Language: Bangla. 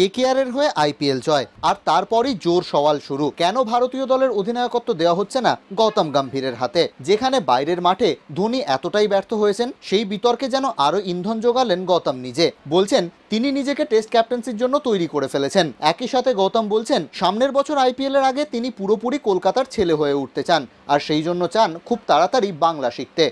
এর হয়ে আইপিএল জয় আর তারপরই জোর সওয়াল শুরু কেন ভারতীয় দলের অধিনায়কত্ব দেওয়া হচ্ছে না গৌতম গম্ভীরের হাতে যেখানে বাইরের মাঠে ধোনি এতটাই ব্যর্থ হয়েছেন সেই বিতর্কে যেন আরও ইন্ধন জোগালেন গৌতম নিজে বলছেন তিনি নিজেকে টেস্ট ক্যাপ্টেন্সির জন্য তৈরি করে ফেলেছেন একই সাথে গৌতম বলছেন সামনের বছর আইপিএল এর আগে তিনি পুরোপুরি কলকাতার ছেলে হয়ে উঠতে চান আর সেই জন্য চান খুব তাড়াতাড়ি বাংলা শিখতে